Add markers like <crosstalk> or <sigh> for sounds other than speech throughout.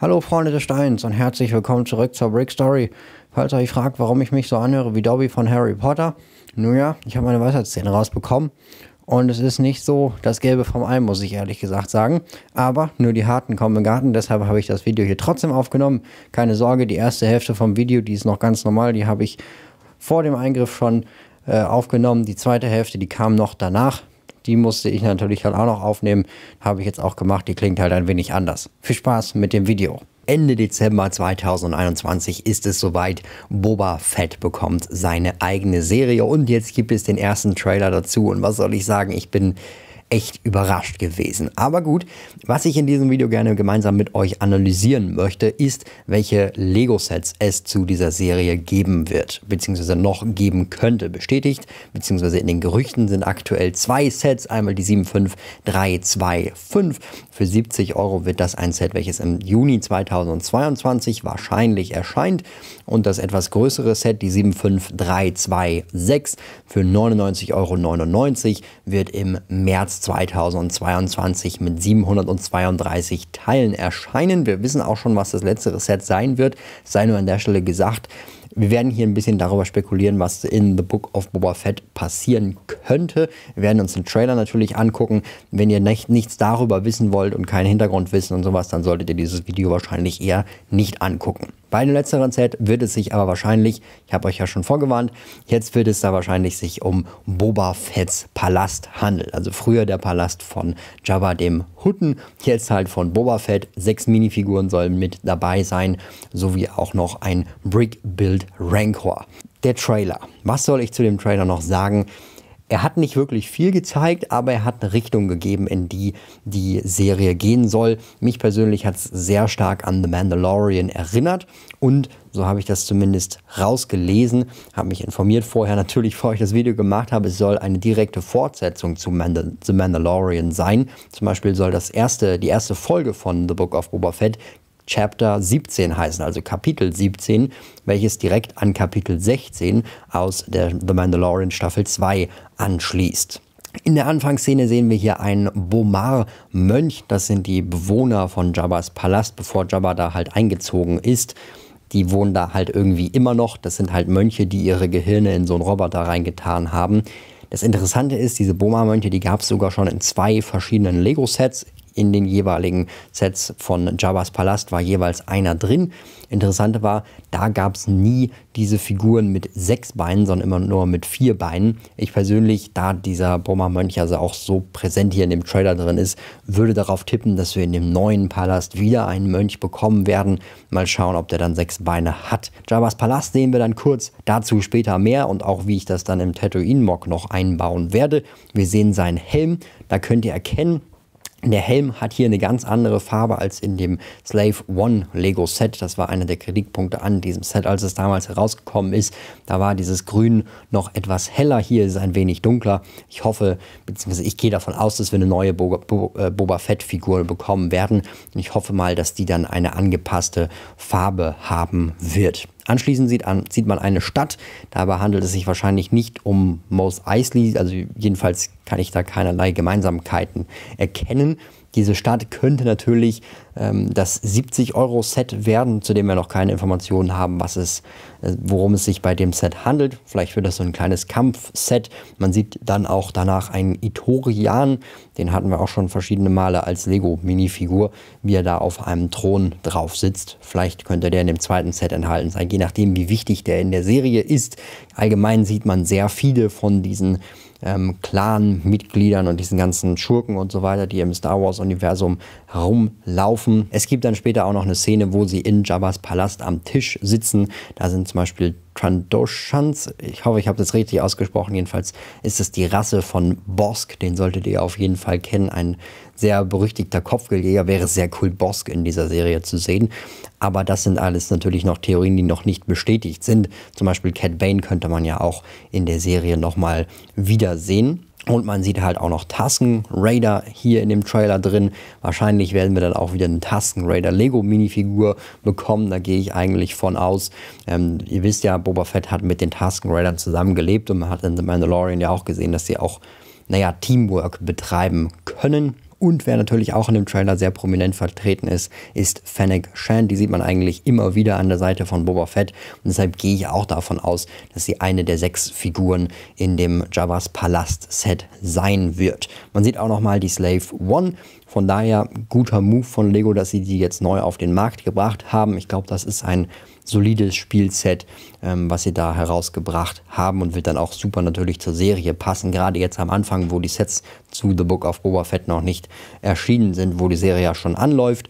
Hallo Freunde des Steins und herzlich willkommen zurück zur Brick Story. Falls ihr euch fragt, warum ich mich so anhöre wie Dobby von Harry Potter, nun ja, ich habe meine Weisheitszähne rausbekommen und es ist nicht so das Gelbe vom Ei, muss ich ehrlich gesagt sagen. Aber nur die Harten kommen im Garten, deshalb habe ich das Video hier trotzdem aufgenommen. Keine Sorge, die erste Hälfte vom Video, die ist noch ganz normal, die habe ich vor dem Eingriff schon äh, aufgenommen. Die zweite Hälfte, die kam noch danach die musste ich natürlich halt auch noch aufnehmen. Habe ich jetzt auch gemacht, die klingt halt ein wenig anders. Viel Spaß mit dem Video. Ende Dezember 2021 ist es soweit. Boba Fett bekommt seine eigene Serie und jetzt gibt es den ersten Trailer dazu. Und was soll ich sagen? Ich bin echt überrascht gewesen. Aber gut, was ich in diesem Video gerne gemeinsam mit euch analysieren möchte, ist, welche Lego-Sets es zu dieser Serie geben wird, beziehungsweise noch geben könnte. Bestätigt, beziehungsweise in den Gerüchten sind aktuell zwei Sets, einmal die 75325. Für 70 Euro wird das ein Set, welches im Juni 2022 wahrscheinlich erscheint. Und das etwas größere Set, die 75326, für 99,99 Euro wird im März März 2022 mit 732 Teilen erscheinen. Wir wissen auch schon, was das letzte Set sein wird. Sei nur an der Stelle gesagt, wir werden hier ein bisschen darüber spekulieren, was in The Book of Boba Fett passieren könnte. Wir werden uns den Trailer natürlich angucken. Wenn ihr nicht, nichts darüber wissen wollt und keinen Hintergrund wissen und sowas, dann solltet ihr dieses Video wahrscheinlich eher nicht angucken. Bei dem letzteren Set wird es sich aber wahrscheinlich, ich habe euch ja schon vorgewarnt, jetzt wird es da wahrscheinlich sich um Boba Fetts Palast handeln. Also früher der Palast von Jabba dem Hutten, jetzt halt von Boba Fett. Sechs Minifiguren sollen mit dabei sein, sowie auch noch ein Brick-Build Rancor. Der Trailer. Was soll ich zu dem Trailer noch sagen? Er hat nicht wirklich viel gezeigt, aber er hat eine Richtung gegeben, in die die Serie gehen soll. Mich persönlich hat es sehr stark an The Mandalorian erinnert und so habe ich das zumindest rausgelesen, habe mich informiert vorher natürlich, <laughs> bevor ich das Video gemacht habe, es soll eine direkte Fortsetzung zu Mandal The Mandalorian sein. Zum Beispiel soll das erste, die erste Folge von The Book of Boba Fett Chapter 17 heißen, also Kapitel 17, welches direkt an Kapitel 16 aus der The Mandalorian Staffel 2 anschließt. In der Anfangsszene sehen wir hier einen Bomar-Mönch, das sind die Bewohner von Jabba's Palast, bevor Jabba da halt eingezogen ist die wohnen da halt irgendwie immer noch. Das sind halt Mönche, die ihre Gehirne in so einen Roboter reingetan haben. Das Interessante ist, diese Boma-Mönche, die gab es sogar schon in zwei verschiedenen Lego-Sets in den jeweiligen Sets von Jabba's Palast war jeweils einer drin. Interessant war, da gab es nie diese Figuren mit sechs Beinen, sondern immer nur mit vier Beinen. Ich persönlich, da dieser Mönch also auch so präsent hier in dem Trailer drin ist, würde darauf tippen, dass wir in dem neuen Palast wieder einen Mönch bekommen werden. Mal schauen, ob der dann sechs Beine hat. Jabba's Palast sehen wir dann kurz, dazu später mehr und auch wie ich das dann im Tatooine-Mock noch einbauen werde. Wir sehen seinen Helm, da könnt ihr erkennen, der Helm hat hier eine ganz andere Farbe als in dem Slave One Lego Set. Das war einer der Kritikpunkte an diesem Set, als es damals herausgekommen ist. Da war dieses Grün noch etwas heller. Hier ist es ein wenig dunkler. Ich hoffe, beziehungsweise ich gehe davon aus, dass wir eine neue Bo äh, Boba Fett Figur bekommen werden. Und ich hoffe mal, dass die dann eine angepasste Farbe haben wird. Anschließend sieht, an, sieht, man eine Stadt. Dabei handelt es sich wahrscheinlich nicht um Mos Eisley. Also jedenfalls kann ich da keinerlei Gemeinsamkeiten erkennen. Diese Stadt könnte natürlich ähm, das 70-Euro-Set werden, zu dem wir noch keine Informationen haben, was es äh, worum es sich bei dem Set handelt. Vielleicht wird das so ein kleines Kampfset. Man sieht dann auch danach einen Itorian, den hatten wir auch schon verschiedene Male als Lego-Minifigur, wie er da auf einem Thron drauf sitzt. Vielleicht könnte der in dem zweiten Set enthalten sein, je nachdem, wie wichtig der in der Serie ist. Allgemein sieht man sehr viele von diesen ähm, Clan-Mitgliedern und diesen ganzen Schurken und so weiter, die im Star Wars-Universum rumlaufen. Es gibt dann später auch noch eine Szene, wo sie in Jabba's Palast am Tisch sitzen. Da sind zum Beispiel Trandoshans, ich hoffe, ich habe das richtig ausgesprochen, jedenfalls ist es die Rasse von Bosk, den solltet ihr auf jeden Fall kennen, ein sehr berüchtigter Kopfgeldjäger, wäre sehr cool, Bosk in dieser Serie zu sehen, aber das sind alles natürlich noch Theorien, die noch nicht bestätigt sind, zum Beispiel Cat Bane könnte man ja auch in der Serie nochmal wiedersehen. Und man sieht halt auch noch Tasken Raider hier in dem Trailer drin. Wahrscheinlich werden wir dann auch wieder eine Tasken Raider Lego Minifigur bekommen. Da gehe ich eigentlich von aus. Ähm, ihr wisst ja, Boba Fett hat mit den Tasken Raidern zusammen gelebt und man hat in The Mandalorian ja auch gesehen, dass sie auch, naja, Teamwork betreiben können. Und wer natürlich auch in dem Trailer sehr prominent vertreten ist, ist Fennec Shand. Die sieht man eigentlich immer wieder an der Seite von Boba Fett. Und deshalb gehe ich auch davon aus, dass sie eine der sechs Figuren in dem Javas Palast-Set sein wird. Man sieht auch nochmal die Slave One. Von daher guter Move von Lego, dass sie die jetzt neu auf den Markt gebracht haben. Ich glaube, das ist ein solides Spielset, ähm, was sie da herausgebracht haben und wird dann auch super natürlich zur Serie passen. Gerade jetzt am Anfang, wo die Sets zu The Book of Boba Fett noch nicht erschienen sind, wo die Serie ja schon anläuft.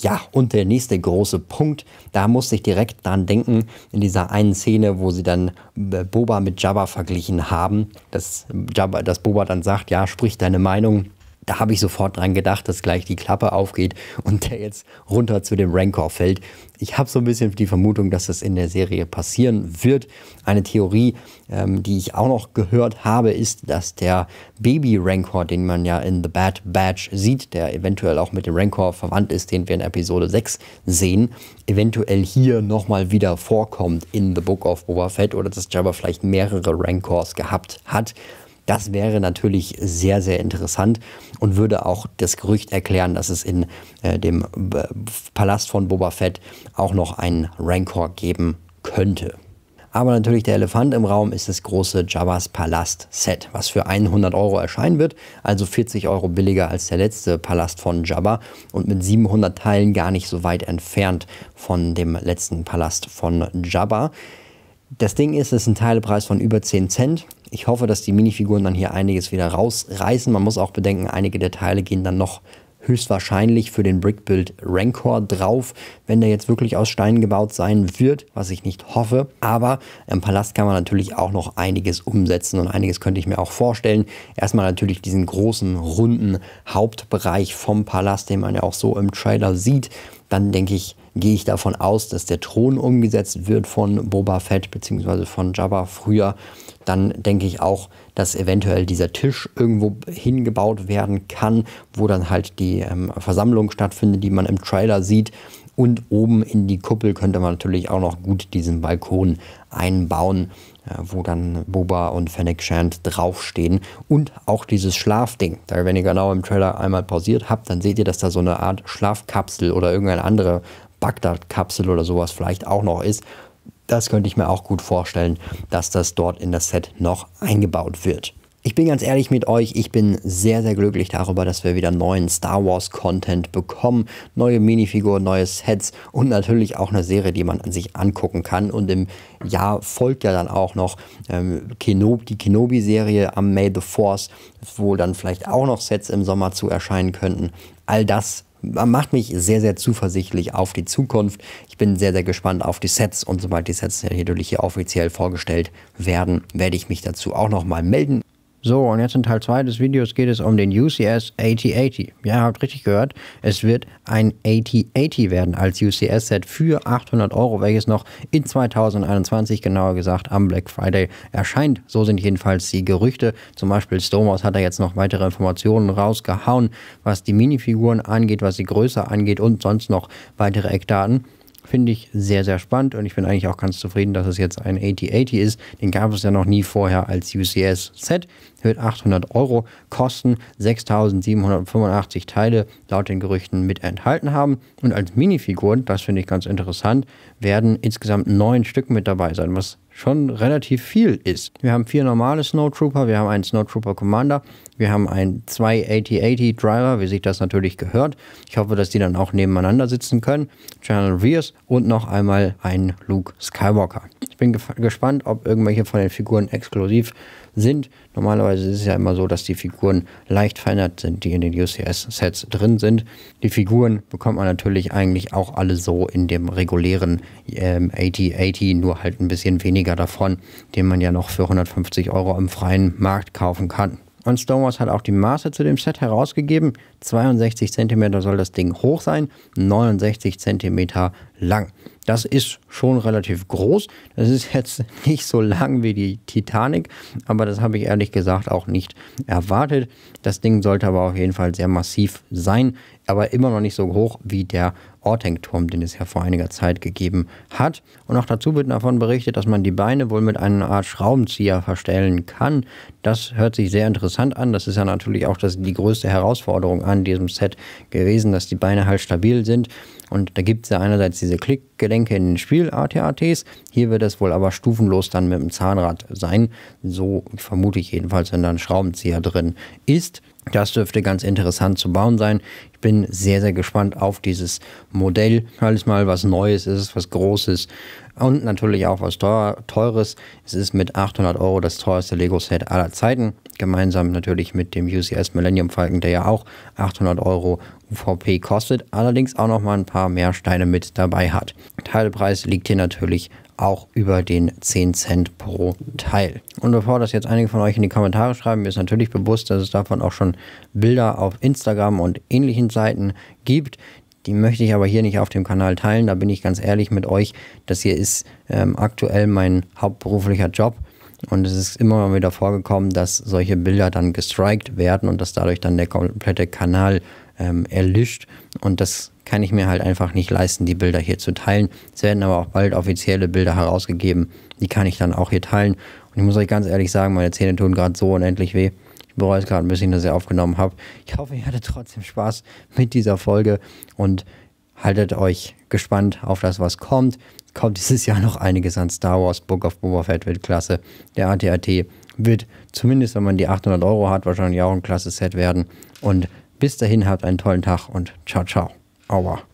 Ja, und der nächste große Punkt, da musste ich direkt dran denken, in dieser einen Szene, wo sie dann äh, Boba mit Jabba verglichen haben, dass, Jabba, dass Boba dann sagt, ja, sprich deine Meinung, da habe ich sofort dran gedacht, dass gleich die Klappe aufgeht und der jetzt runter zu dem Rancor fällt. Ich habe so ein bisschen die Vermutung, dass das in der Serie passieren wird. Eine Theorie, ähm, die ich auch noch gehört habe, ist, dass der Baby-Rancor, den man ja in The Bad Batch sieht, der eventuell auch mit dem Rancor verwandt ist, den wir in Episode 6 sehen, eventuell hier nochmal wieder vorkommt in The Book of Boba Fett oder dass Jabba vielleicht mehrere Rancors gehabt hat. Das wäre natürlich sehr, sehr interessant und würde auch das Gerücht erklären, dass es in äh, dem B äh, Palast von Boba Fett auch noch einen Rancor geben könnte. Aber natürlich der Elefant im Raum ist das große Jabba's Palast Set, was für 100 Euro erscheinen wird, also 40 Euro billiger als der letzte Palast von Jabba und mit 700 Teilen gar nicht so weit entfernt von dem letzten Palast von Jabba. Das Ding ist, es ist ein Teilepreis von über 10 Cent. Ich hoffe, dass die Minifiguren dann hier einiges wieder rausreißen. Man muss auch bedenken, einige der Teile gehen dann noch höchstwahrscheinlich für den Brickbuild Rancor drauf, wenn der jetzt wirklich aus Steinen gebaut sein wird, was ich nicht hoffe. Aber im Palast kann man natürlich auch noch einiges umsetzen und einiges könnte ich mir auch vorstellen. Erstmal natürlich diesen großen, runden Hauptbereich vom Palast, den man ja auch so im Trailer sieht. Dann denke ich, gehe ich davon aus, dass der Thron umgesetzt wird von Boba Fett bzw. von Jabba früher. Dann denke ich auch, dass eventuell dieser Tisch irgendwo hingebaut werden kann, wo dann halt die ähm, Versammlung stattfindet, die man im Trailer sieht. Und oben in die Kuppel könnte man natürlich auch noch gut diesen Balkon einbauen, äh, wo dann Boba und Fennec Shand draufstehen. Und auch dieses Schlafding. Da, wenn ihr genau im Trailer einmal pausiert habt, dann seht ihr, dass da so eine Art Schlafkapsel oder irgendeine andere Bagdad-Kapsel oder sowas vielleicht auch noch ist. Das könnte ich mir auch gut vorstellen, dass das dort in das Set noch eingebaut wird. Ich bin ganz ehrlich mit euch, ich bin sehr, sehr glücklich darüber, dass wir wieder neuen Star Wars Content bekommen. Neue Minifiguren, neue Sets und natürlich auch eine Serie, die man sich angucken kann. Und im Jahr folgt ja dann auch noch ähm, Kenobi, die Kenobi-Serie am May the Force, wo dann vielleicht auch noch Sets im Sommer zu erscheinen könnten. All das macht mich sehr, sehr zuversichtlich auf die Zukunft. Ich bin sehr, sehr gespannt auf die Sets und sobald die Sets natürlich hier offiziell vorgestellt werden, werde ich mich dazu auch nochmal melden. So, und jetzt in Teil 2 des Videos geht es um den UCS 8080. Ja, habt richtig gehört, es wird ein 8080 werden als UCS-Set für 800 Euro, welches noch in 2021, genauer gesagt am Black Friday, erscheint. So sind jedenfalls die Gerüchte. Zum Beispiel Stormos hat da jetzt noch weitere Informationen rausgehauen, was die Minifiguren angeht, was die Größe angeht und sonst noch weitere Eckdaten finde ich sehr, sehr spannend und ich bin eigentlich auch ganz zufrieden, dass es jetzt ein 8080 ist. Den gab es ja noch nie vorher als UCS-Set wird 800 Euro kosten, 6.785 Teile laut den Gerüchten mit enthalten haben. Und als Minifiguren, das finde ich ganz interessant, werden insgesamt neun Stück mit dabei sein, was schon relativ viel ist. Wir haben vier normale Snowtrooper, wir haben einen Snowtrooper Commander, wir haben einen 28080 Driver, wie sich das natürlich gehört. Ich hoffe, dass die dann auch nebeneinander sitzen können. Channel Rears und noch einmal einen Luke Skywalker. Ich bin gespannt, ob irgendwelche von den Figuren exklusiv sind. Normalerweise Normalerweise ist es ja immer so, dass die Figuren leicht verändert sind, die in den UCS-Sets drin sind. Die Figuren bekommt man natürlich eigentlich auch alle so in dem regulären ähm, 8080, nur halt ein bisschen weniger davon, den man ja noch für 150 Euro im freien Markt kaufen kann. Und Stonewalls hat auch die Maße zu dem Set herausgegeben. 62 cm soll das Ding hoch sein, 69 cm lang. Das ist schon relativ groß. Das ist jetzt <laughs> nicht so lang wie die Titanic, aber das habe ich ehrlich gesagt auch nicht erwartet. Das Ding sollte aber auf jeden Fall sehr massiv sein, aber immer noch nicht so hoch wie der Ortenkturm, den es ja vor einiger Zeit gegeben hat. Und auch dazu wird davon berichtet, dass man die Beine wohl mit einer Art Schraubenzieher verstellen kann. Das hört sich sehr interessant an. Das ist ja natürlich auch das, die größte Herausforderung an diesem Set gewesen, dass die Beine halt stabil sind und da gibt es ja einerseits diese Klickgelenke in den Spiel-ATATs. Hier wird es wohl aber stufenlos dann mit dem Zahnrad sein. So vermute ich jedenfalls, wenn da ein Schraubenzieher drin ist. Das dürfte ganz interessant zu bauen sein. Ich bin sehr, sehr gespannt auf dieses Modell, weil es mal was Neues ist, was Großes. Und natürlich auch was teuer, Teures. Es ist mit 800 Euro das teuerste Lego-Set aller Zeiten. Gemeinsam natürlich mit dem UCS Millennium Falcon, der ja auch 800 Euro UVP kostet. Allerdings auch nochmal ein paar mehr Steine mit dabei hat. Teilpreis liegt hier natürlich auch über den 10 Cent pro Teil. Und bevor das jetzt einige von euch in die Kommentare schreiben, mir ist natürlich bewusst, dass es davon auch schon Bilder auf Instagram und ähnlichen Seiten gibt. Die möchte ich aber hier nicht auf dem Kanal teilen. Da bin ich ganz ehrlich mit euch. Das hier ist ähm, aktuell mein hauptberuflicher Job. Und es ist immer mal wieder vorgekommen, dass solche Bilder dann gestrikt werden und dass dadurch dann der komplette Kanal ähm, erlischt. Und das kann ich mir halt einfach nicht leisten, die Bilder hier zu teilen. Es werden aber auch bald offizielle Bilder herausgegeben. Die kann ich dann auch hier teilen. Und ich muss euch ganz ehrlich sagen, meine Zähne tun gerade so unendlich weh bereue es gerade ein bisschen, dass ich aufgenommen habe. Ich hoffe, ihr hattet trotzdem Spaß mit dieser Folge und haltet euch gespannt auf das, was kommt. Kommt dieses Jahr noch einiges an Star Wars, Book of Boba Fett wird klasse. Der ATAT wird zumindest, wenn man die 800 Euro hat, wahrscheinlich auch ein klasse Set werden. Und bis dahin habt einen tollen Tag und ciao, ciao. Aua.